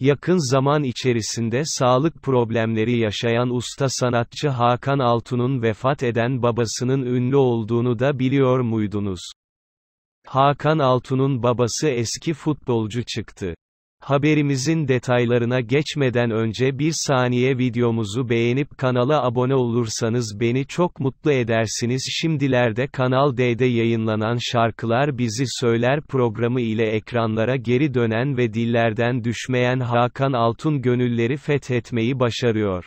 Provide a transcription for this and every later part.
Yakın zaman içerisinde sağlık problemleri yaşayan usta sanatçı Hakan Altun'un vefat eden babasının ünlü olduğunu da biliyor muydunuz? Hakan Altun'un babası eski futbolcu çıktı. Haberimizin detaylarına geçmeden önce bir saniye videomuzu beğenip kanala abone olursanız beni çok mutlu edersiniz. Şimdilerde Kanal D'de yayınlanan Şarkılar Bizi Söyler programı ile ekranlara geri dönen ve dillerden düşmeyen Hakan Altun gönülleri fethetmeyi başarıyor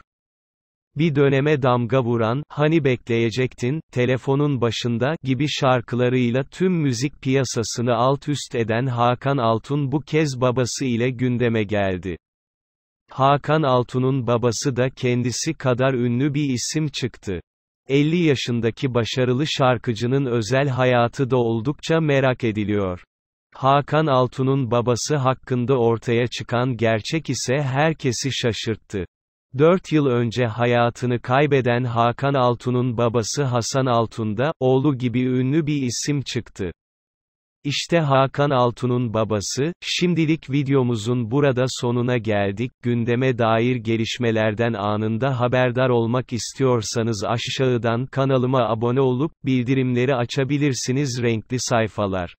bir döneme damga vuran, hani bekleyecektin, telefonun başında, gibi şarkılarıyla tüm müzik piyasasını alt üst eden Hakan Altun bu kez babası ile gündeme geldi. Hakan Altun'un babası da kendisi kadar ünlü bir isim çıktı. 50 yaşındaki başarılı şarkıcının özel hayatı da oldukça merak ediliyor. Hakan Altun'un babası hakkında ortaya çıkan gerçek ise herkesi şaşırttı. 4 yıl önce hayatını kaybeden Hakan Altun'un babası Hasan Altun'da, oğlu gibi ünlü bir isim çıktı. İşte Hakan Altun'un babası, şimdilik videomuzun burada sonuna geldik, gündeme dair gelişmelerden anında haberdar olmak istiyorsanız aşağıdan kanalıma abone olup, bildirimleri açabilirsiniz renkli sayfalar.